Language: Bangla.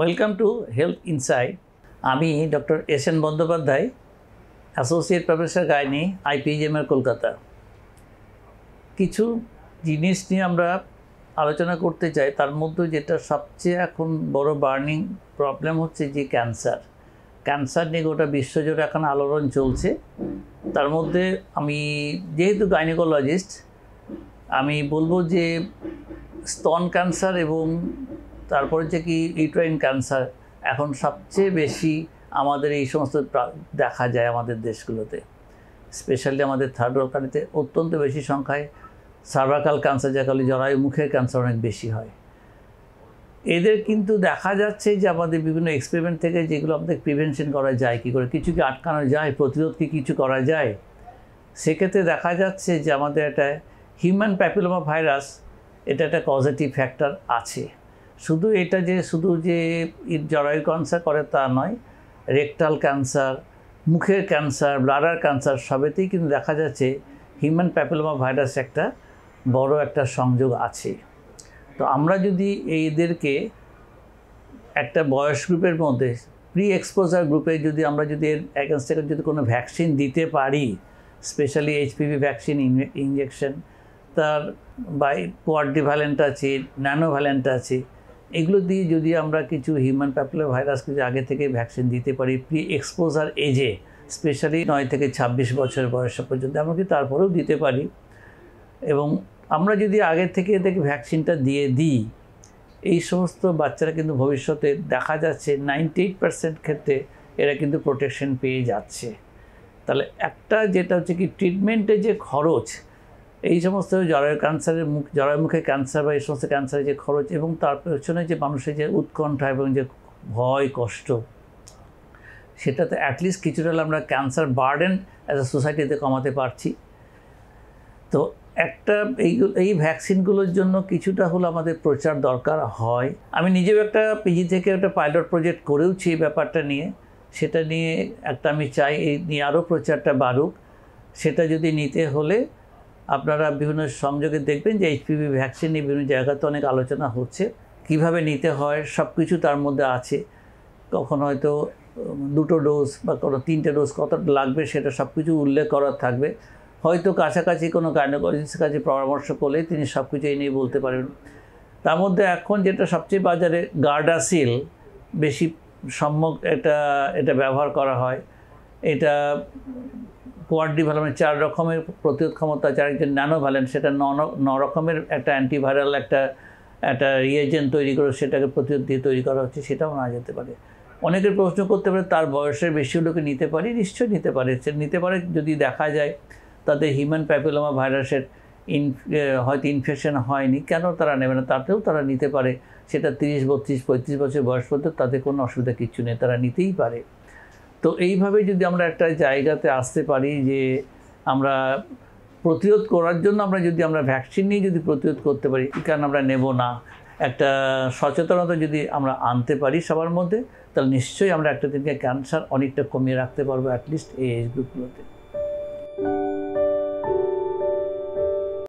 ওয়েলকাম টু হেলথ ইনসাইড আমি doctor S N Bandyopadhyay associate professor gynae আইপিএইচএমের কলকাতা কিছু জিনিস নিয়ে আমরা আলোচনা করতে চাই তার মধ্যে যেটা সবচেয়ে এখন বড় বার্নিং প্রবলেম হচ্ছে যে ক্যান্সার ক্যান্সার নিয়ে গোটা বিশ্বজুড়ে এখন আলোড়ন চলছে তার মধ্যে আমি যেহেতু গাইনিকোলজিস্ট আমি বলবো যে স্তন ক্যান্সার এবং তারপরে হচ্ছে কি ইউট্রাইন ক্যান্সার এখন সবচেয়ে বেশি আমাদের এই সমস্ত দেখা যায় আমাদের দেশগুলোতে স্পেশালি আমাদের থার্ড ওয়ার্ল্ড কান্ট্রিতে অত্যন্ত বেশি সংখ্যায় সার্ভাকাল ক্যান্সার যাকালি জরায়ু মুখের ক্যান্সার অনেক বেশি হয় এদের কিন্তু দেখা যাচ্ছে যে আমাদের বিভিন্ন এক্সপেরিমেন্ট থেকে যেগুলো আমাদের প্রিভেনশন করা যায় কী করে কিছু কি আটকানো যায় প্রতিরোধ কি কিছু করা যায় সেক্ষেত্রে দেখা যাচ্ছে যে আমাদের একটা হিউম্যান প্যাপিলোমা ভাইরাস এটা একটা পজিটিভ ফ্যাক্টর আছে শুধু এটা যে শুধু যে জরায়ু ক্যান্সার করে তা নয় রেকটাল ক্যান্সার মুখের ক্যান্সার ব্লাডার ক্যান্সার সবেতেই কিন্তু দেখা যাচ্ছে হিউম্যান প্যাপেলোমা ভাইরাস একটা বড় একটা সংযোগ আছে তো আমরা যদি এইদেরকে একটা বয়স গ্রুপের মধ্যে প্রি এক্সপোজার গ্রুপে যদি আমরা যদি এর অ্যাগেনস্টে যদি কোনো ভ্যাকসিন দিতে পারি স্পেশালি এইচপিভি ভ্যাকসিন ইঞ্জেকশন তার বাই কোয়ার্ডিভ্যালেন্ট আছে ন্যানোভ্যালেন্ট আছে এগুলো দিয়ে যদি আমরা কিছু হিউম্যান প্যাপুলার ভাইরাস কিছু আগে থেকে ভ্যাকসিন দিতে পারি প্রি এক্সপোজার এজে স্পেশালি নয় থেকে ২৬ বছর বয়স পর্যন্ত আমরা কি তারপরেও দিতে পারি এবং আমরা যদি আগে থেকে এদেরকে ভ্যাকসিনটা দিয়ে দিই এই সমস্ত বাচ্চারা কিন্তু ভবিষ্যতে দেখা যাচ্ছে নাইনটি এইট পার্সেন্ট ক্ষেত্রে এরা কিন্তু প্রোটেকশন পেয়ে যাচ্ছে তাহলে একটা যেটা হচ্ছে কি ট্রিটমেন্টের যে খরচ এই সমস্ত জরায়ু ক্যান্সারের মুখ জরায়ু মুখে ক্যান্সার বা এই সমস্ত ক্যান্সারের যে খরচ এবং তার পেছনে যে মানুষের যে উৎকণ্ঠা এবং যে ভয় কষ্ট সেটাতে অ্যাটলিস্ট কিছুটা আমরা ক্যান্সার বার্ডেন অ্যাজ আ সোসাইটিতে কমাতে পারছি তো একটা এই এই ভ্যাকসিনগুলোর জন্য কিছুটা হলো আমাদের প্রচার দরকার হয় আমি নিজেও একটা পিজি থেকে একটা পাইলট প্রজেক্ট করেওছি এই ব্যাপারটা নিয়ে সেটা নিয়ে একটা আমি চাই এই নিয়ে আরও প্রচারটা বাড়ুক সেটা যদি নিতে হলে আপনারা বিভিন্ন সংযোগে দেখবেন যে এইচপিভি ভ্যাকসিন নিয়ে বিভিন্ন জায়গাতে অনেক আলোচনা হচ্ছে কিভাবে নিতে হয় সব কিছু তার মধ্যে আছে কখন হয়তো দুটো ডোজ বা কোনো তিনটে ডোজ কত লাগবে সেটা সব কিছু উল্লেখ করার থাকবে হয়তো কাছাকাছি কোনো গাইনোকোলজিস্টের কাছে পরামর্শ করলে তিনি সব কিছু এই নিয়ে বলতে পারবেন তার মধ্যে এখন যেটা সবচেয়ে বাজারে গার্ডাসিল বেশি সম্যক এটা এটা ব্যবহার করা হয় এটা কোয়ার ডিভেলপমেন্ট চার রকমের প্রতিরোধ ক্ষমতা চার একজন ন্যানো ভ্যালেন্ট সেটা ন রকমের একটা অ্যান্টিভাইরাল একটা একটা রিয়েজেন্ট তৈরি করে সেটাকে প্রতিরোধ দিয়ে তৈরি করা হচ্ছে সেটাও না যেতে পারে অনেকের প্রশ্ন করতে পারে তার বয়সের বেশি লোকে নিতে পারি নিশ্চয়ই নিতে পারে সে নিতে পারে যদি দেখা যায় তাদের হিউম্যান প্যাপিলোমা ভাইরাসের ইন হয়তো ইনফেকশন হয়নি কেন তারা নেবে না তাতেও তারা নিতে পারে সেটা তিরিশ বত্রিশ পঁয়ত্রিশ বছর বয়স পর্যন্ত তাদের কোনো অসুবিধা কিছু নেই তারা নিতেই পারে তো এইভাবে যদি আমরা একটা জায়গাতে আসতে পারি যে আমরা প্রতিরোধ করার জন্য আমরা যদি আমরা ভ্যাকসিন নিয়ে যদি প্রতিরোধ করতে পারি কারণ আমরা নেব না একটা সচেতনতা যদি আমরা আনতে পারি সবার মধ্যে তাহলে নিশ্চয়ই আমরা একটা দিনকে ক্যান্সার অনেকটা কমিয়ে রাখতে পারবো অ্যাটলিস্ট এই এজ গ্রুপগুলোতে